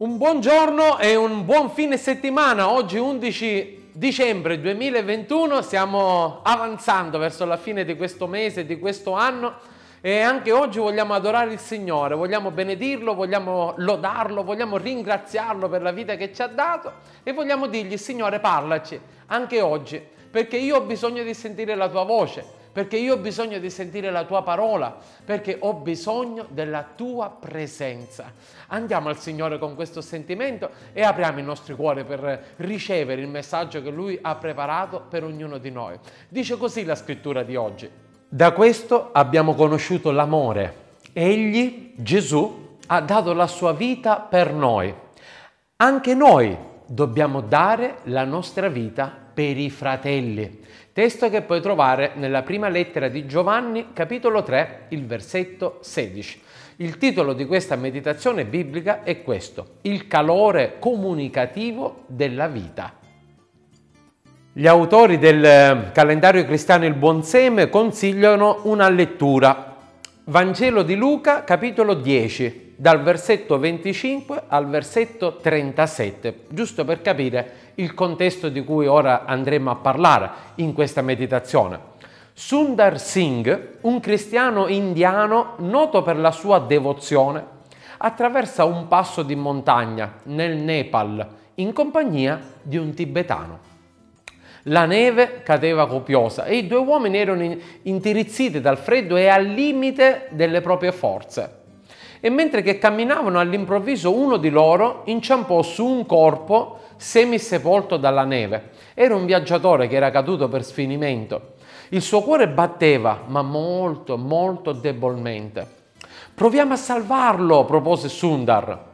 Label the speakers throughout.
Speaker 1: Un buongiorno e un buon fine settimana, oggi 11 dicembre 2021, stiamo avanzando verso la fine di questo mese, di questo anno e anche oggi vogliamo adorare il Signore, vogliamo benedirlo, vogliamo lodarlo, vogliamo ringraziarlo per la vita che ci ha dato e vogliamo dirgli Signore parlaci anche oggi perché io ho bisogno di sentire la tua voce perché io ho bisogno di sentire la tua parola, perché ho bisogno della tua presenza. Andiamo al Signore con questo sentimento e apriamo i nostri cuori per ricevere il messaggio che Lui ha preparato per ognuno di noi. Dice così la scrittura di oggi. Da questo abbiamo conosciuto l'amore. Egli, Gesù, ha dato la sua vita per noi. Anche noi dobbiamo dare la nostra vita per i fratelli. Testo che puoi trovare nella prima lettera di Giovanni, capitolo 3, il versetto 16. Il titolo di questa meditazione biblica è questo, il calore comunicativo della vita. Gli autori del ehm, calendario cristiano Il Buon Seme consigliano una lettura. Vangelo di Luca, capitolo 10, dal versetto 25 al versetto 37, giusto per capire il contesto di cui ora andremo a parlare in questa meditazione. Sundar Singh, un cristiano indiano noto per la sua devozione, attraversa un passo di montagna nel Nepal in compagnia di un tibetano. La neve cadeva copiosa e i due uomini erano intirizziti dal freddo e al limite delle proprie forze e mentre che camminavano all'improvviso uno di loro inciampò su un corpo semisepolto dalla neve. Era un viaggiatore che era caduto per sfinimento. Il suo cuore batteva, ma molto, molto debolmente. Proviamo a salvarlo, propose Sundar.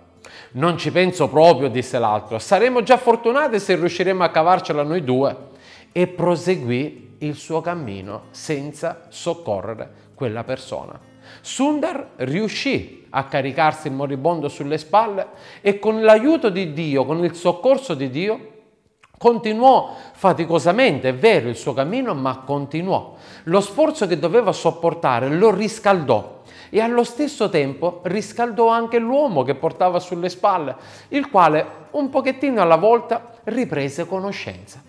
Speaker 1: Non ci penso proprio, disse l'altro. Saremo già fortunati se riusciremo a cavarcela noi due. E proseguì il suo cammino senza soccorrere quella persona. Sundar riuscì a caricarsi il moribondo sulle spalle e con l'aiuto di Dio, con il soccorso di Dio, Continuò faticosamente, è vero, il suo cammino, ma continuò. Lo sforzo che doveva sopportare lo riscaldò e allo stesso tempo riscaldò anche l'uomo che portava sulle spalle, il quale un pochettino alla volta riprese conoscenza.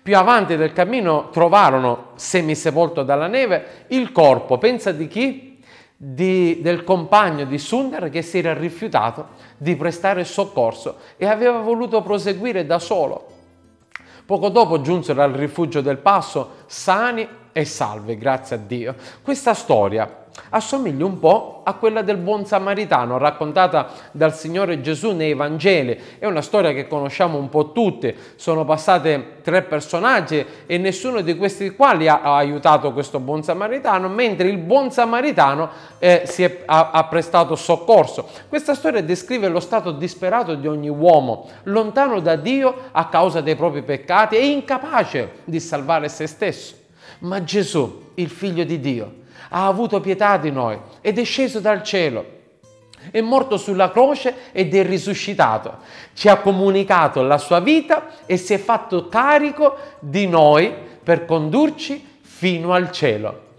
Speaker 1: Più avanti del cammino trovarono, semisepolto dalla neve, il corpo, pensa di chi? di, del compagno di Sundar che si era rifiutato di prestare soccorso e aveva voluto proseguire da solo. Poco dopo giunsero al rifugio del passo sani e salvi, grazie a Dio. Questa storia assomiglia un po' a quella del buon samaritano raccontata dal Signore Gesù nei Vangeli. È una storia che conosciamo un po' tutti, sono passate tre personaggi e nessuno di questi quali ha, ha aiutato questo buon samaritano, mentre il buon samaritano eh, si è, ha, ha prestato soccorso. Questa storia descrive lo stato disperato di ogni uomo, lontano da Dio a causa dei propri peccati e incapace di salvare se stesso. Ma Gesù, il figlio di Dio, ha avuto pietà di noi ed è sceso dal cielo è morto sulla croce ed è risuscitato. Ci ha comunicato la sua vita e si è fatto carico di noi per condurci fino al cielo.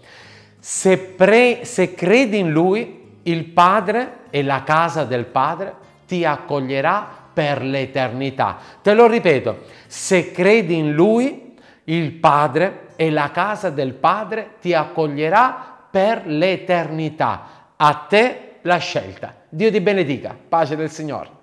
Speaker 1: Se, pre, se credi in lui, il Padre e la casa del Padre ti accoglierà per l'eternità. Te lo ripeto, se credi in lui, il Padre e la casa del Padre ti accoglierà per l'eternità. A te la scelta. Dio ti benedica. Pace del Signore.